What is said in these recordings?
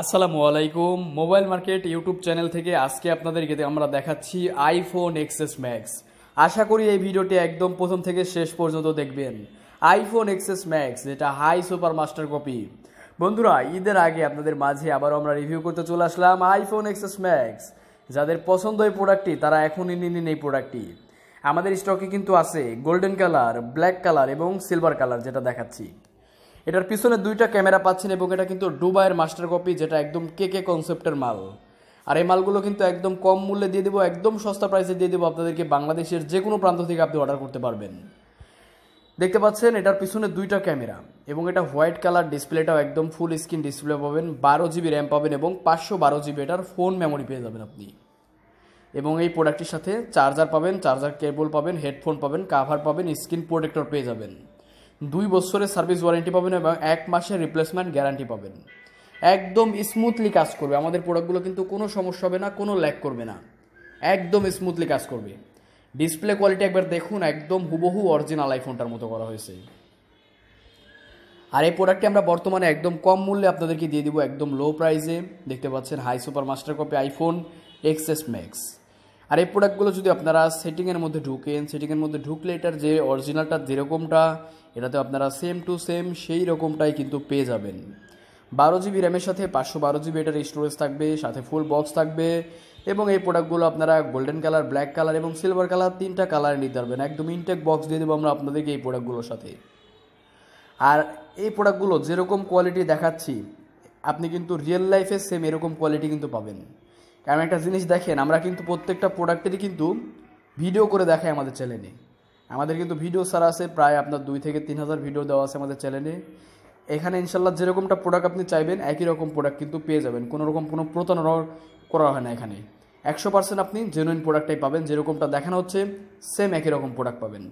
আসসালামু আলাইকুম mobile market YouTube channel থেকে আজকে আপনাদেরকে আমরা দেখাচ্ছি আইফোন এক্সেস ম্যাক্স আশা করি এই ভিডিওটি একদম প্রথম থেকে শেষ পর্যন্ত দেখবেন আইফোন এক্সেস ম্যাক্স যেটা হাই সুপার মাস্টার কপি বন্ধুরা ঈদের আগে আপনাদের মাঝে আবারও আমরা রিভিউ করতে চলে আসলাম আইফোন এক্সেস ম্যাক্স যাদের পছন্দ এই প্রোডাক্টটি তারা এখনই নিয়ে নিন এই প্রোডাক্টটি আমাদের স্টকে কিন্তু আছে গোল্ডেন কালার ব্ল্যাক কালার এবং সিলভার কালার যেটা দেখাচ্ছি এটার পিছনে দুইটা ক্যামেরা পাচ্ছেন এবং এটা কিন্তু ডুবাইয়ের মাস্টার কপি যেটা একদম কে কে কনসেপ্টের মাল আর এই মালগুলো কিন্তু একদম কম মূল্যে দিয়ে দেবো একদম সস্তা প্রাইসে দিয়ে দেবো আপনাদেরকে বাংলাদেশের যে কোনো প্রান্ত থেকে আপনি অর্ডার করতে পারবেন দেখতে পাচ্ছেন এটার পিছনে দুইটা ক্যামেরা এবং এটা হোয়াইট কালার ডিসপ্লেটাও একদম ফুল স্ক্রিন ডিসপ্লে পাবেন বারো জিবি র্যাম পাবেন এবং পাঁচশো বারো জিবি এটার ফোন মেমোরি পেয়ে যাবেন আপনি এবং এই প্রোডাক্টটির সাথে চার্জার পাবেন চার্জার কেবল পাবেন হেডফোন পাবেন কাভার পাবেন স্ক্রিন প্রোটেক্টর পেয়ে যাবেন দুই বছরের সার্ভিস ওয়ারেন্টি পাবেন এবং এক মাসের রিপ্লেসমেন্ট গ্যারান্টি পাবেন একদম স্মুথলি কাজ করবে আমাদের প্রোডাক্টগুলো কিন্তু কোনো সমস্যা হবে না কোনো ল্যাক করবে না একদম স্মুথলি কাজ করবে ডিসপ্লে কোয়ালিটি একবার দেখুন একদম হুবহু অরিজিনাল আইফোনটার মতো করা হয়েছে আর এই প্রোডাক্টটি আমরা বর্তমানে একদম কম মূল্যে আপনাদেরকে দিয়ে দিব একদম লো প্রাইসে দেখতে পাচ্ছেন high super master copy iPhone XS Max আর এই প্রোডাক্টগুলো যদি আপনারা সেটিংয়ের মধ্যে ঢুকেন সেটিংয়ের মধ্যে ঢুকলে এটার যে অরিজিনালটা যেরকমটা এটাতে আপনারা সেম টু সেম সেই রকমটাই কিন্তু পেয়ে যাবেন বারো জিবি র্যামের সাথে পাঁচশো বারো জিবি এটার স্টোরেজ থাকবে সাথে ফুল বক্স থাকবে এবং এই প্রোডাক্টগুলো আপনারা গোল্ডেন কালার ব্ল্যাক কালার এবং সিলভার কালার তিনটা কালার নিতে পারবেন একদম ইনটেক বক্স দিয়ে দেবো আমরা আপনাদেরকে এই প্রোডাক্টগুলোর সাথে আর এই প্রোডাক্টগুলো যেরকম কোয়ালিটি দেখাচ্ছি আপনি কিন্তু রিয়েল লাইফে সেম এরকম কোয়ালিটি কিন্তু পাবেন কারণ একটা জিনিস দেখেন আমরা কিন্তু প্রত্যেকটা প্রোডাক্টেরই কিন্তু ভিডিও করে দেখাই আমাদের চ্যানেলে আমাদের কিন্তু ভিডিও সারা আছে প্রায় আপনার দুই থেকে তিন হাজার ভিডিও দেওয়া আছে আমাদের চ্যানেলে এখানে ইনশাল্লাহ যেরকমটা প্রোডাক্ট আপনি চাইবেন একই রকম প্রোডাক্ট কিন্তু পেয়ে যাবেন কোনো রকম কোনো প্রতারণা করা হয় না এখানে একশো পার্সেন্ট আপনি জেনুইন প্রোডাক্টটাই পাবেন যেরকমটা দেখানো হচ্ছে সেম একই রকম প্রোডাক্ট পাবেন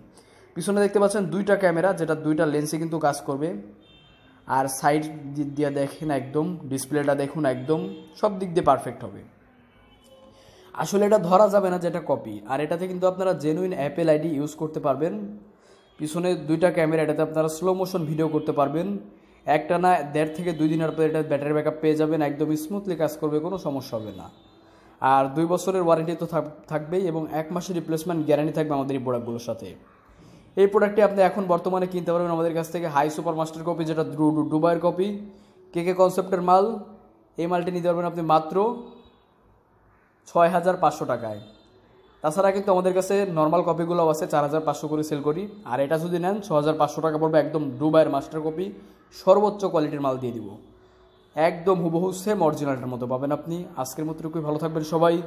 পিছনে দেখতে পাচ্ছেন দুইটা ক্যামেরা যেটা দুইটা লেন্সে কিন্তু কাজ করবে আর সাইড দিয়ে দেখেন একদম ডিসপ্লেটা দেখুন একদম সব দিক দিয়ে পারফেক্ট হবে আসলে এটা ধরা যাবে না যে এটা কপি আর এটাতে কিন্তু আপনারা জেনুইন অ্যাপেল আইডি ইউজ করতে পারবেন পিছনে দুইটা ক্যামেরা এটাতে আপনারা স্লো মোশন ভিডিও করতে পারবেন একটা না দেড় থেকে দুই দিনের পর এটা ব্যাটারি ব্যাকআপ পেয়ে যাবেন একদম স্মুথলি কাজ করবে কোনো সমস্যা হবে না আর দুই বছরের ওয়ারেন্টি তো থাকবেই এবং এক মাসের রিপ্লেসমেন্ট গ্যারান্টি থাকবে আমাদের এই প্রোডাক্টগুলোর সাথে এই প্রোডাক্টটি আপনি এখন বর্তমানে কিনতে পারবেন আমাদের কাছ থেকে হাই সুপার মাস্টার কপি যেটা ডুবাইয়ের কপি কে কে কনসেপ্টের মাল এই মালটি নিতে পারবেন আপনি মাত্র ছয় হাজার পাঁচশো টাকায় তাছাড়া কিন্তু আমাদের কাছে নর্মাল কপিগুলো আছে চার হাজার পাঁচশো করে সেল করি আর এটা যদি নেন ছ হাজার পাঁচশো টাকা পড়বে একদম দুবাইয়ের মাস্টার কপি সর্বোচ্চ কোয়ালিটির মাল দিয়ে দিব একদম হুবহু সেম অরিজিনালটার মতো পাবেন আপনি আজকের মতো ভালো থাকবেন সবাই